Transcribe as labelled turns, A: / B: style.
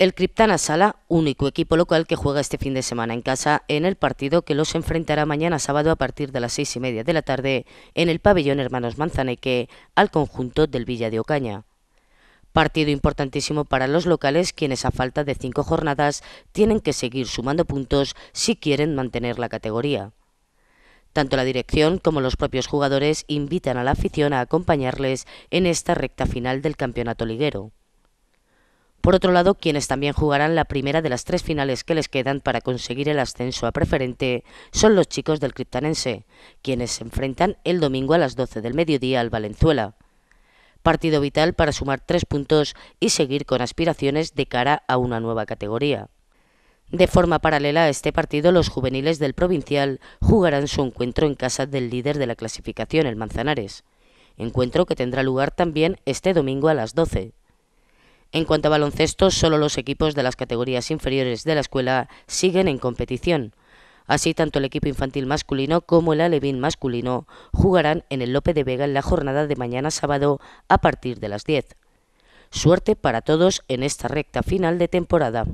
A: El Criptana Sala, único equipo local que juega este fin de semana en casa en el partido que los enfrentará mañana sábado a partir de las seis y media de la tarde en el pabellón Hermanos Manzaneque al conjunto del Villa de Ocaña. Partido importantísimo para los locales quienes a falta de cinco jornadas tienen que seguir sumando puntos si quieren mantener la categoría. Tanto la dirección como los propios jugadores invitan a la afición a acompañarles en esta recta final del campeonato liguero. Por otro lado, quienes también jugarán la primera de las tres finales que les quedan para conseguir el ascenso a preferente son los chicos del Criptanense, quienes se enfrentan el domingo a las 12 del mediodía al Valenzuela. Partido vital para sumar tres puntos y seguir con aspiraciones de cara a una nueva categoría. De forma paralela a este partido, los juveniles del Provincial jugarán su encuentro en casa del líder de la clasificación, el Manzanares, encuentro que tendrá lugar también este domingo a las 12. En cuanto a baloncesto, solo los equipos de las categorías inferiores de la escuela siguen en competición. Así, tanto el equipo infantil masculino como el alevín masculino jugarán en el Lope de Vega en la jornada de mañana sábado a partir de las 10. Suerte para todos en esta recta final de temporada.